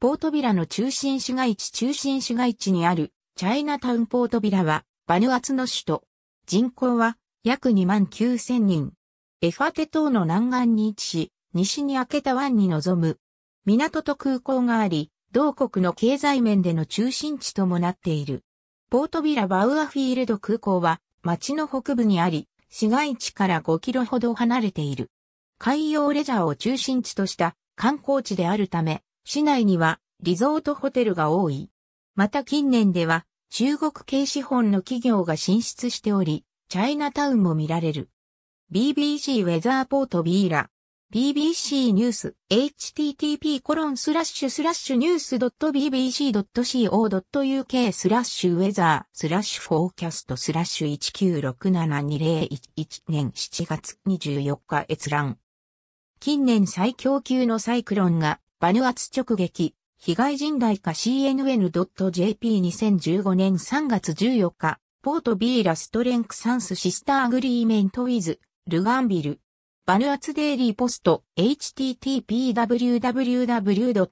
ポートビラの中心市街地中心市街地にあるチャイナタウンポートビラはバヌアツの首都。人口は約2万9000人。エファテ島の南岸に位置し、西に開けた湾に臨む。港と空港があり、同国の経済面での中心地ともなっている。ポートビラバウアフィールド空港は町の北部にあり、市街地から5キロほど離れている。海洋レジャーを中心地とした観光地であるため、市内にはリゾートホテルが多い。また近年では中国系資本の企業が進出しており、チャイナタウンも見られる。BBC ウェザーポートビーラ。BBC ニュース http コロンスラッシュスラッシュニュース .bbc.co.uk スラッシュウェザースラッシュフォーキャストスラッシュ1967201年7月24日閲覧。近年最強級のサイクロンがバヌアツ直撃、被害人代化 CNN.jp2015 年3月14日、ポートビーラストレンクサンスシスターアグリーメントウィズ、ルガンビル。バヌアツデイリーポスト、h t t p w w w d a i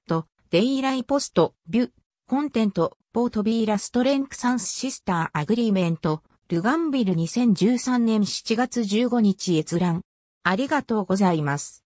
l y p o s t v i e w コンテント、ポートビーラストレンクサンスシスターアグリーメント、ルガンビル2013年7月15日閲覧。ありがとうございます。